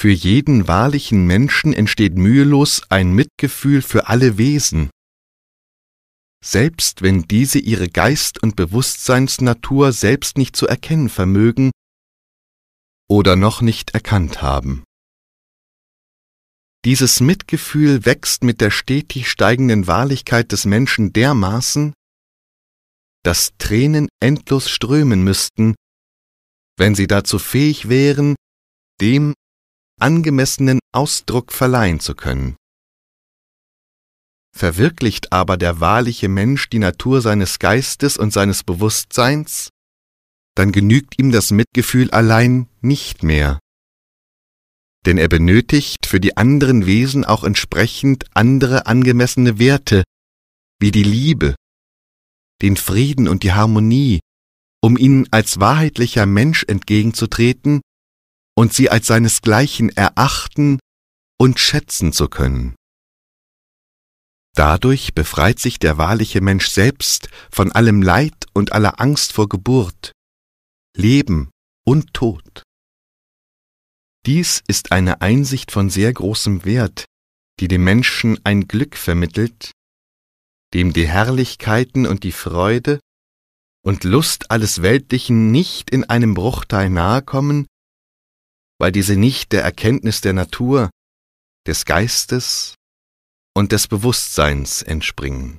Für jeden wahrlichen Menschen entsteht mühelos ein Mitgefühl für alle Wesen. Selbst wenn diese ihre Geist- und Bewusstseinsnatur selbst nicht zu erkennen vermögen oder noch nicht erkannt haben. Dieses Mitgefühl wächst mit der stetig steigenden Wahrlichkeit des Menschen dermaßen, dass Tränen endlos strömen müssten, wenn sie dazu fähig wären, dem angemessenen Ausdruck verleihen zu können. Verwirklicht aber der wahrliche Mensch die Natur seines Geistes und seines Bewusstseins, dann genügt ihm das Mitgefühl allein nicht mehr. Denn er benötigt für die anderen Wesen auch entsprechend andere angemessene Werte, wie die Liebe, den Frieden und die Harmonie, um ihnen als wahrheitlicher Mensch entgegenzutreten und sie als seinesgleichen erachten und schätzen zu können. Dadurch befreit sich der wahrliche Mensch selbst von allem Leid und aller Angst vor Geburt, Leben und Tod. Dies ist eine Einsicht von sehr großem Wert, die dem Menschen ein Glück vermittelt, dem die Herrlichkeiten und die Freude und Lust alles Weltlichen nicht in einem Bruchteil nahe kommen, weil diese nicht der Erkenntnis der Natur, des Geistes und des Bewusstseins entspringen